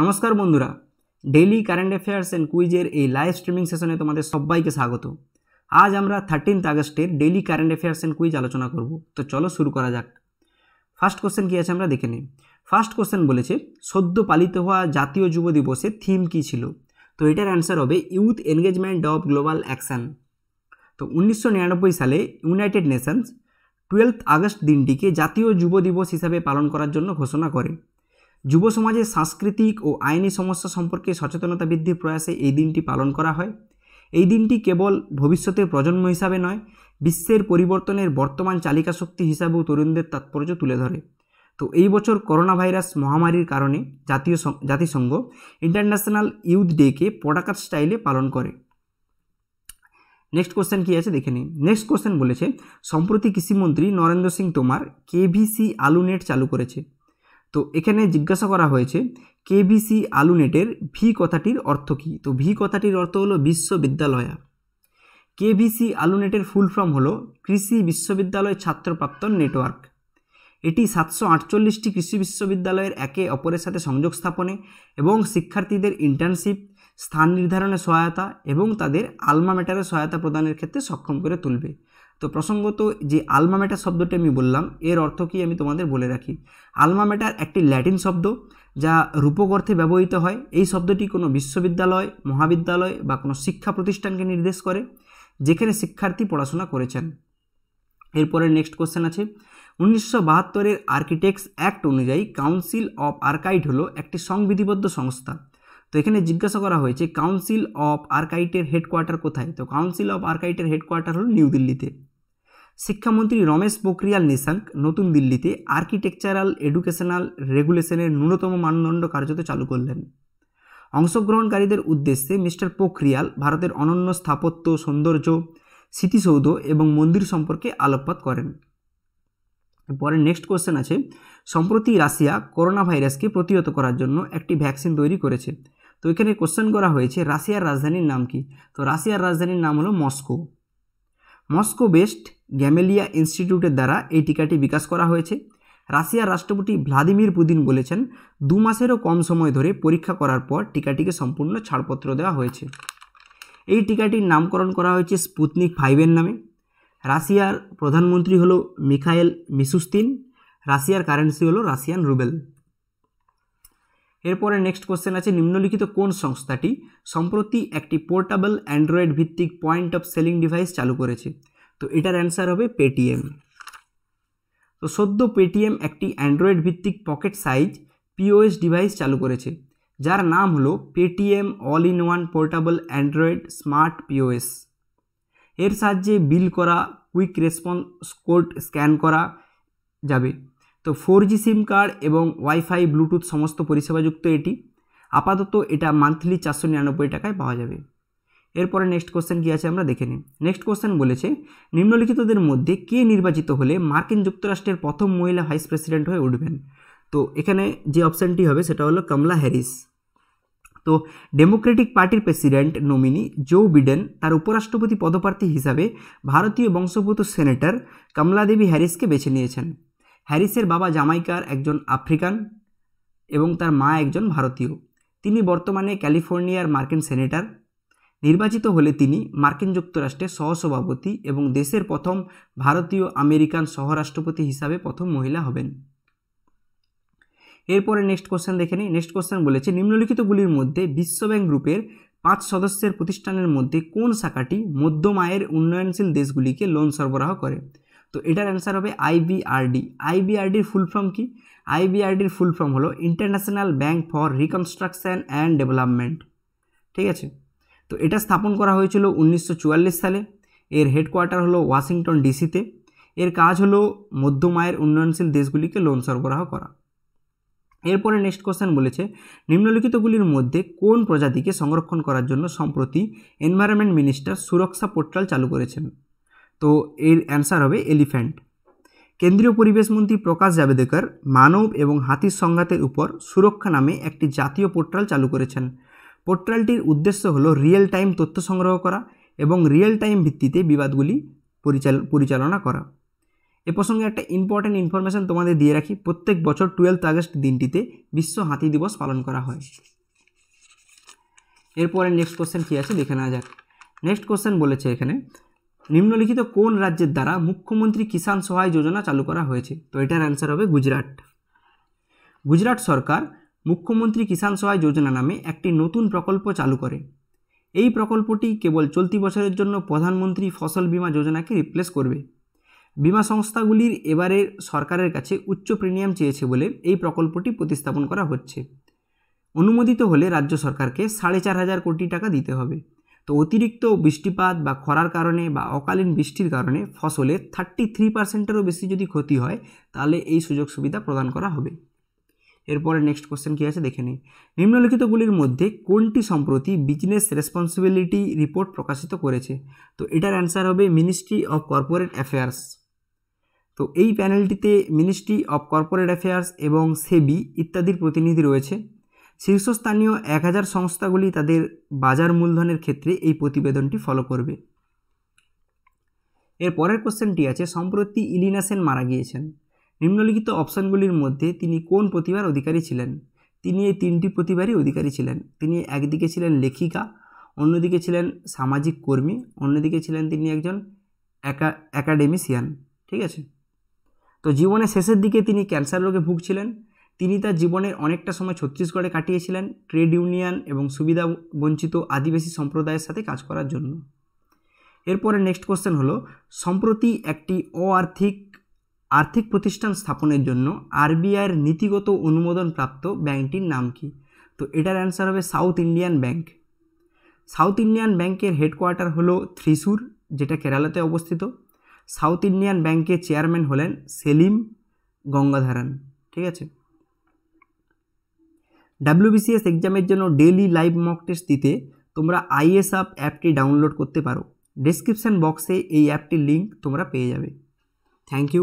নমস্কার বন্ধুরা daily current affairs and কুইজের এই লাইভ স্ট্রিমিং সেশনে তোমাদের সবাইকে স্বাগত আজ আমরা থার্টিন্থ আগস্টের daily current affairs and quiz আলোচনা করব তো চলো শুরু করা যাক ফার্স্ট কোশ্চেন কী আছে আমরা দেখে নিই ফার্স্ট কোশ্চেন বলেছে সদ্য পালিত হওয়া জাতীয় যুব দিবসে থিম কী ছিল তো এটার অ্যান্সার হবে youth engagement of global action তো উনিশশো সালে ইউনাইটেড নেশনস টুয়েলভ আগস্ট দিনটিকে জাতীয় যুব দিবস হিসাবে পালন করার জন্য ঘোষণা করে যুব সমাজে সাংস্কৃতিক ও আইনি সমস্যা সম্পর্কে সচেতনতা বৃদ্ধির প্রয়াসে এই দিনটি পালন করা হয় এই দিনটি কেবল ভবিষ্যতের প্রজন্ম হিসাবে নয় বিশ্বের পরিবর্তনের বর্তমান চালিকা শক্তি হিসাবেও তরুণদের তাৎপর্য তুলে ধরে তো এই বছর করোনা ভাইরাস মহামারীর কারণে জাতীয় জাতিসংঘ ইন্টারন্যাশনাল ইউথ ডেকে পটাকার স্টাইলে পালন করে নেক্সট কোশ্চেন কী আছে দেখে নিন নেক্সট কোশ্চেন বলেছে সম্প্রতি কৃষিমন্ত্রী নরেন্দ্র সিং তোমার কেভিসি আলু নেট চালু করেছে তো এখানে জিজ্ঞাসা করা হয়েছে কেবিসি আলুনেটের ভি কথাটির অর্থ কী তো ভি কথাটির অর্থ হলো বিশ্ববিদ্যালয়া কেভিসি আলুনেটের ফুল ফর্ম হল কৃষি বিশ্ববিদ্যালয় ছাত্রপ্রাপ্ত নেটওয়ার্ক এটি সাতশো আটচল্লিশটি কৃষি বিশ্ববিদ্যালয়ের একে অপরের সাথে সংযোগ স্থাপনে এবং শিক্ষার্থীদের ইন্টার্নশিপ স্থান নির্ধারণে সহায়তা এবং তাদের আলমা ম্যাটারের সহায়তা প্রদানের ক্ষেত্রে সক্ষম করে তুলবে তো প্রসঙ্গত যে আলমা ম্যাটার শব্দটি আমি বললাম এর অর্থ কি আমি তোমাদের বলে রাখি আলমা ম্যাটার একটি ল্যাটিন শব্দ যা রূপক অর্থে ব্যবহৃত হয় এই শব্দটি কোনো বিশ্ববিদ্যালয় মহাবিদ্যালয় বা কোনো শিক্ষা প্রতিষ্ঠানকে নির্দেশ করে যেখানে শিক্ষার্থী পড়াশোনা করেছেন এরপরে নেক্সট কোশ্চেন আছে উনিশশো বাহাত্তরের আর্কিটেক্টস অ্যাক্ট অনুযায়ী কাউন্সিল অফ আর্কাইড হলো একটি সংবিধিবদ্ধ সংস্থা তো এখানে জিজ্ঞাসা করা হয়েছে কাউন্সিল অফ আর্কাইটের হেডকোয়ার্টার কোথায় তো কাউন্সিল অফ আর্কাইটের হেডকোয়ার্টার হলো নিউ দিল্লিতে শিক্ষামন্ত্রী রমেশ পোখরিয়াল নিশাঙ্ক নতুন দিল্লিতে আর্কিটেকচারাল এডুকেশনাল রেগুলেশনের ন্যূনতম মানদণ্ড কার্যত চালু করলেন অংশগ্রহণকারীদের উদ্দেশ্যে মিস্টার পোখরিয়াল ভারতের অনন্য স্থাপত্য সৌন্দর্য স্মৃতিসৌধ এবং মন্দির সম্পর্কে আলোকপাত করেন পরে নেক্সট কোশ্চেন আছে সম্প্রতি রাশিয়া করোনা ভাইরাসকে প্রতিহত করার জন্য একটি ভ্যাকসিন তৈরি করেছে তো এখানে কোশ্চেন করা হয়েছে রাশিয়ার রাজধানীর নাম কি তো রাশিয়ার রাজধানীর নাম হলো মস্কো মস্কো বেস্ট গ্যামেলিয়া ইনস্টিটিউটের দ্বারা এই টিকাটি বিকাশ করা হয়েছে রাশিয়ার রাষ্ট্রপতি ভ্লাদিমির পুতিন বলেছেন দু মাসেরও কম সময় ধরে পরীক্ষা করার পর টিকাটিকে সম্পূর্ণ ছাড়পত্র দেওয়া হয়েছে এই টিকাটির নামকরণ করা হয়েছে স্পুতনিক ফাইভের নামে রাশিয়ার প্রধানমন্ত্রী হল মিখাইল মিসুস্তিন রাশিয়ার কারেন্সি হলো রাশিয়ান রুবেল এরপরে নেক্সট কোশ্চেন আছে নিম্নলিখিত কোন সংস্থাটি সম্প্রতি একটি পোর্টেবল অ্যান্ড্রয়েড ভিত্তিক পয়েন্ট অফ সেলিং ডিভাইস চালু করেছে তো এটার অ্যান্সার হবে পেটিএম তো সদ্য পেটিএম একটি অ্যান্ড্রয়েড ভিত্তিক পকেট সাইজ পিওএস ডিভাইস চালু করেছে যার নাম হলো Paytm all in one portable android smart POS এর সাহায্যে বিল করা কুইক রেসপন্স কোড স্ক্যান করা যাবে তো ফোর জি সিম কার্ড এবং ওয়াইফাই ব্লুটুথ সমস্ত পরিষেবাযুক্ত এটি আপাতত এটা মান্থলি চারশো নিরানব্বই টাকায় পাওয়া যাবে এরপরে নেক্সট কোশ্চেন কী আছে আমরা দেখে নিই নেক্সট কোশ্চেন বলেছে নিম্নলিখিতদের মধ্যে কে নির্বাচিত হলে মার্কিন যুক্তরাষ্ট্রের প্রথম মহিলা ভাইস প্রেসিডেন্ট হয়ে উঠবেন তো এখানে যে অপশানটি হবে সেটা হলো কমলা হ্যারিস তো ডেমোক্রেটিক পার্টির প্রেসিডেন্ট নমিনি জো বিডেন তার উপরাষ্ট্রপতি পদপ্রার্থী হিসাবে ভারতীয় বংশোদ্ভূত সেনেটর কমলা দেবী হ্যারিসকে বেছে নিয়েছেন হ্যারিসের বাবা জামাইকার একজন আফ্রিকান এবং তার মা একজন ভারতীয় তিনি বর্তমানে ক্যালিফোর্নিয়ার মার্কিন সেনেটর নির্বাচিত হলে তিনি মার্কিন যুক্তরাষ্ট্রের সহসভাপতি এবং দেশের প্রথম ভারতীয় আমেরিকান সহরাষ্ট্রপতি হিসাবে প্রথম মহিলা হবেন এরপরে নেক্সট কোশ্চেন দেখে নিই নেক্সট কোশ্চেন বলেছে নিম্নলিখিতগুলির মধ্যে বিশ্বব্যাংক গ্রুপের পাঁচ সদস্যের প্রতিষ্ঠানের মধ্যে কোন শাখাটি মধ্যম আয়ের উন্নয়নশীল দেশগুলিকে লোন সরবরাহ করে তো এটার অ্যান্সার হবে আইবিআরডি আইবিআরডির ফুল ফর্ম কি আইবিআরডির ফুল ফর্ম হলো international bank for reconstruction and development ঠিক আছে তো এটা স্থাপন করা হয়েছিল উনিশশো সালে এর হেডকোয়ার্টার হলো ওয়াশিংটন ডিসিতে এর কাজ হলো মধ্যমায়ের উন্নয়নশীল দেশগুলিকে লোন সরবরাহ করা এরপরে নেক্সট কোশ্চেন বলেছে নিম্নলিখিতগুলির মধ্যে কোন প্রজাতিকে সংরক্ষণ করার জন্য সম্প্রতি এনভায়রনমেন্ট মিনিস্টার সুরক্ষা পোর্টাল চালু করেছেন তো এর অ্যান্সার হবে এলিফ্যান্ট কেন্দ্রীয় পরিবেশ মন্ত্রী প্রকাশ জাভেদকর মানব এবং হাতির সংঘাতের উপর সুরক্ষা নামে একটি জাতীয় পোর্টাল চালু করেছেন পোর্টালটির উদ্দেশ্য হল রিয়েল টাইম তথ্য সংগ্রহ করা এবং রিয়েল টাইম ভিত্তিতে বিবাদগুলি পরিচালনা করা এ প্রসঙ্গে একটা ইম্পর্ট্যান্ট ইনফরমেশান তোমাদের দিয়ে রাখি প্রত্যেক বছর টুয়েলভ আগস্ট দিনটিতে বিশ্ব হাতি দিবস পালন করা হয় এরপরে নেক্সট কোশ্চেন কী আছে দেখে নেওয়া যাক নেক্সট কোশ্চেন বলেছে এখানে নিম্নলিখিত কোন রাজ্যের দ্বারা মুখ্যমন্ত্রী কিষাণ সহায় যোজনা চালু করা হয়েছে তো এটার অ্যান্সার হবে গুজরাট গুজরাট সরকার মুখ্যমন্ত্রী কিষাণ সহায় যোজনা নামে একটি নতুন প্রকল্প চালু করে এই প্রকল্পটি কেবল চলতি বছরের জন্য প্রধানমন্ত্রী ফসল বিমা যোজনাকে রিপ্লেস করবে বিমা সংস্থাগুলির এবারে সরকারের কাছে উচ্চ প্রিমিয়াম চেয়েছে বলে এই প্রকল্পটি প্রতিস্থাপন করা হচ্ছে অনুমোদিত হলে রাজ্য সরকারকে সাড়ে চার হাজার কোটি টাকা দিতে হবে তো অতিরিক্ত বৃষ্টিপাত বা খরার কারণে বা অকালীন বৃষ্টির কারণে ফসলের থার্টি থ্রি পার্সেন্টেরও বেশি যদি ক্ষতি হয় তাহলে এই সুযোগ সুবিধা প্রদান করা হবে এরপরে নেক্সট কোশ্চেন কী আছে দেখে নিই নিম্নলিখিতগুলির মধ্যে কোনটি সম্প্রতি বিজনেস রেসপন্সিবিলিটি রিপোর্ট প্রকাশিত করেছে তো এটার অ্যান্সার হবে মিনিস্ট্রি অফ কর্পোরেট অ্যাফেয়ার্স তো এই প্যানেলটিতে মিনিস্ট্রি অফ কর্পোরেট অ্যাফেয়ার্স এবং সেবি ইত্যাদির প্রতিনিধি রয়েছে শীর্ষস্থানীয় এক হাজার সংস্থাগুলি তাদের বাজার মূলধনের ক্ষেত্রে এই প্রতিবেদনটি ফলো করবে এর পরের কোশ্চেনটি আছে সম্প্রতি ইলিনা সেন মারা গিয়েছেন নিম্নলিখিত অপশানগুলির মধ্যে তিনি কোন প্রতিভার অধিকারী ছিলেন তিনি এই তিনটি প্রতিভারই অধিকারী ছিলেন তিনি একদিকে ছিলেন লেখিকা অন্যদিকে ছিলেন সামাজিক কর্মী অন্যদিকে ছিলেন তিনি একজন একাডেমিশিয়ান ঠিক আছে তো জীবনের শেষের দিকে তিনি ক্যান্সার রোগে ভুগছিলেন তিনি তার জীবনের অনেকটা সময় ছত্তিশগড়ে কাটিয়েছিলেন ট্রেড ইউনিয়ন এবং সুবিধা বঞ্চিত আদিবাসী সম্প্রদায়ের সাথে কাজ করার জন্য এরপরে নেক্সট কোশ্চেন হলো সম্প্রতি একটি অআর্থিক আর্থিক প্রতিষ্ঠান স্থাপনের জন্য আরবিআইয়ের নীতিগত অনুমোদন প্রাপ্ত ব্যাংকটির নাম কি তো এটার অ্যান্সার হবে South Indian bank South Indian ব্যাংকের হেডকোয়ার্টার হলো থ্রিসুর যেটা কেরালাতে অবস্থিত সাউথ ইন্ডিয়ান ব্যাংকের চেয়ারম্যান হলেন সেলিম গঙ্গাধারান ঠিক আছে WBCS এক্সাম এর জন্য ডেইলি লাইভ মক টেস্ট দিতে তোমরা IS app অ্যাপটি ডাউনলোড করতে পারো। ডেসক্রিপশন বক্সে এই অ্যাপটির লিংক তোমরা পেয়ে যাবে। Thank you.